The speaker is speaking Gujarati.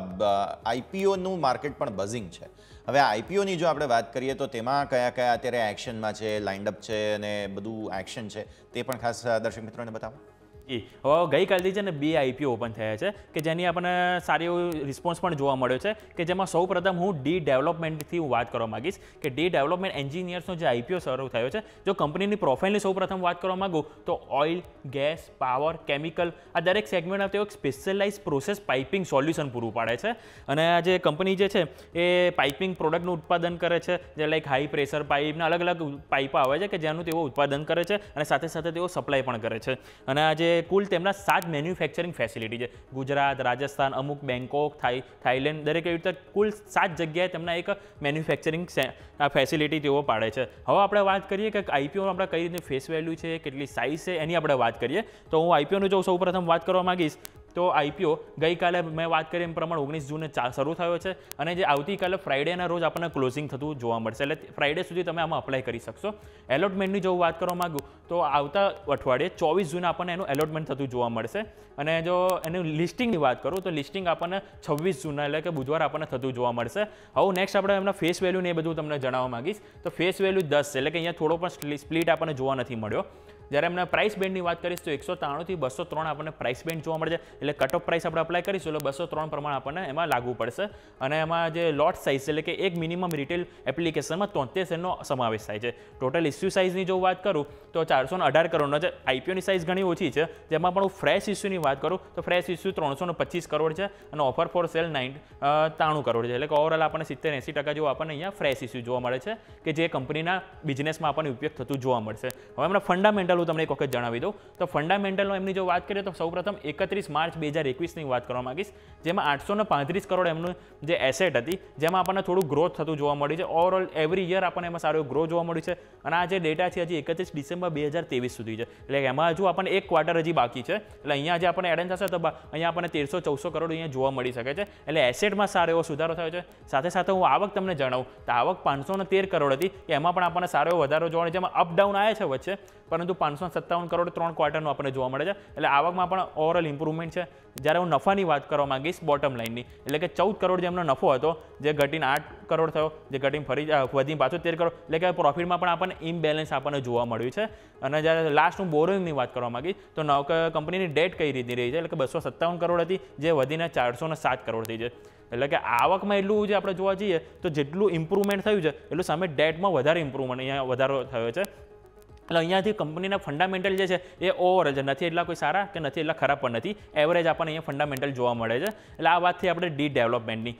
આઈપીઓનું માર્કેટ પણ બઝિંગ છે હવે આઈપીઓની જો આપણે વાત કરીએ તો તેમાં કયા કયા અત્યારે એક્શનમાં છે લાઇન્ડઅપ છે અને બધું એક્શન છે તે પણ ખાસ દર્શક મિત્રોને બતાવો એ હવે ગઈકાલથી છે ને બે આઈપીઓ ઓપન થયા છે કે જેની આપણને સારી એવો રિસ્પોન્સ પણ જોવા મળ્યો છે કે જેમાં સૌ પ્રથમ હું ડી ડેવલપમેન્ટથી હું વાત કરવા માગીશ કે ડી ડેવલપમેન્ટ એન્જિનિયર્સનો જે આઈપીઓ શરૂ થયો છે જો કંપનીની પ્રોફાઇલની સૌ પ્રથમ વાત કરવા માગું તો ઓઇલ ગેસ પાવર કેમિકલ આ દરેક સેગમેન્ટમાં તેઓ એક સ્પેશિયલાઇઝ પ્રોસેસ પાઇપિંગ સોલ્યુશન પૂરું પાડે છે અને આ જે કંપની જે છે એ પાઇપિંગ પ્રોડક્ટનું ઉત્પાદન કરે છે જે લાઈક હાઈ પ્રેશર પાઇપના અલગ અલગ પાઇપો આવે છે કે જેનું તેઓ ઉત્પાદન કરે છે અને સાથે સાથે તેઓ સપ્લાય પણ કરે છે અને આ જે કુલ તેમના સાત મેન્યુફેક્ચરિંગ ફેસિલિટી છે ગુજરાત રાજસ્થાન અમુક બેંકોક થાઈ થાઈલેન્ડ દરેક એવી રીતે કુલ સાત જગ્યાએ તેમના એક મેન્યુફેક્ચરિંગ ફેસિલિટી તેઓ પાડે છે હવે આપણે વાત કરીએ કે આઈપીઓમાં આપણે કઈ રીતે ફેસ વેલ્યુ છે કેટલી સાઇઝ છે એની આપણે વાત કરીએ તો હું આઈપીઓનું જો સૌ પ્રથમ વાત કરવા માગીશ તો આઈપીઓ ગઈકાલે મેં વાત કરી એમ પ્રમાણે ઓગણીસ જૂને શરૂ થયો છે અને જે આવતીકાલે ફ્રાઇડેના રોજ આપણને ક્લોઝિંગ થતું જોવા મળશે એટલે ફ્રાઇડે સુધી તમે આમાં અપ્લાય કરી શકશો એલોટમેન્ટની જો વાત કરવા માગું તો આવતા અઠવાડિયે ચોવીસ જૂને આપણને એનું એલોટમેન્ટ થતું જોવા મળશે અને જો એનું લિસ્ટિંગની વાત કરું તો લિસ્ટિંગ આપણને છવ્વીસ જૂને એટલે કે બુધવાર આપણને થતું જોવા મળશે હવે નેક્સ્ટ આપણે એમના ફેસ વેલ્યુ ને એ બધું તમને જણાવવા માગીશ તો ફેસ વેલ્યુ દસ છે એટલે કે અહીંયા થોડો પણ સ્પ્લિટ આપણને જોવા નથી મળ્યો જ્યારે અમને પ્રાઇસ બેન્ડની વાત કરીશ તો એકસો ત્રાણુંથી બસો ત્રણ આપણને પ્રાઇસ બેન્ડ જોવા મળે છે એટલે કટ ઓફ પ્રાઇસ આપણે અપ્લાય કરીશું એટલે બસો ત્રણ પ્રમાણે આપણને એમાં લાગુ પડશે અને એમાં જે લોટ સાઇઝ છે એટલે કે એક મિનિમમ રિટેલ એપ્લિકેશનમાં તોતેર સેન્ટનો સમાવેશ થાય છે ટોટલ ઇસ્યુ સાઇઝની જો વાત કરું તો ચારસો અઢાર કરોડનો છે આઈપીઓની સાઇઝ ઘણી ઓછી છે જેમાં પણ હું ફ્રેશ ઇસ્યુની વાત કરું તો ફ્રેશ ઇસ્યુ ત્રણસો પચીસ કરોડ છે અને ઓફર ફોર સેલ નાઇન ત્રાણું કરોડ છે એટલે કે ઓવરઓલ આપણને સિત્તેર એંસી ટકા જેવું આપણને અહીંયા ફ્રેશ ઇસ્યુ જોવા મળે છે કે જે કંપનીના બિઝનેસમાં આપણને ઉપયોગ થતું જોવા મળશે હવે એમના ફંડામેન્ટલ હું તમને એક વખત જણાવી દઉં તો ફંડામેન્ટલનો એમની જો વાત કરીએ તો સૌ પ્રથમ એકત્રીસ માર્ચ બે હજાર એકવીસની વાત કરવા માગીશ જેમાં આઠસો પાંત્રીસ કરોડ એમનું જે એસેટ હતી જેમાં આપણને થોડું ગ્રોથ થતું જોવા મળ્યું છે ઓવરઓલ એવરી યર આપણને એમાં સારો ગ્રો જોવા મળ્યું છે અને આ જે ડેટા છે હજી એકત્રીસ ડિસેમ્બર બે હજાર તેવીસ સુધી છે એટલે એમાં હજુ આપણને એક ક્વાર્ટર હજી બાકી છે એટલે અહીંયા જે આપણને એડન થશે તો અહીંયા આપણને તેરસો ચૌદસો કરોડ અહીંયા જોવા મળી શકે છે એટલે એસેટમાં સારો એવો સુધારો થયો છે સાથે સાથે હું આવક તમને જણાવું તો આવક પાંચસો તેર કરોડ હતી એમાં પણ આપણને સારો એવો વધારો જોવા જેમાં અપડાઉન આવે છે વચ્ચે પરંતુ પાંચસો સત્તાવન કરોડ ત્રણ ક્વાર્ટરનું આપણને જોવા મળે છે એટલે આવકમાં પણ ઓવરઓલ ઇમ્પ્રુવમેન્ટ છે જ્યારે હું નફાની વાત કરવા માંગીશ બોટમ લાઇનની એટલે કે ચૌદ કરોડ જેમનો નફો હતો જે ઘટીને આઠ કરોડ થયો જે ઘટીને ફરી વધીને પાછો તેર કરોડ એટલે કે પ્રોફિટમાં પણ આપણને ઇમ્બેલેન્સ આપણને જોવા મળ્યું છે અને જ્યારે લાસ્ટ હું બોરિંગની વાત કરવા માંગીશ તો નવ કંપનીની ડેટ કઈ રીતે રહી છે એટલે કે બસો સત્તાવન કરોડ હતી જે વધીને ચારસો સાત કરોડ થઈ છે એટલે કે આવકમાં એટલું જે આપણે જોવા જઈએ તો જેટલું ઇમ્પ્રુવમેન્ટ થયું છે એટલું સામે ડેટમાં વધારે ઇમ્પ્રુવમેન્ટ અહીંયા વધારો થયો છે એટલે અહીંયાથી કંપનીના ફંડામેન્ટલ જે છે એ ઓવર જ નથી એટલા કોઈ સારા કે નથી એટલા ખરાબ પણ નથી એવરેજ આપણને અહીંયા ફંડામેન્ટલ જોવા મળે છે એટલે આ વાતથી આપણે ડી ડેવલપમેન્ટની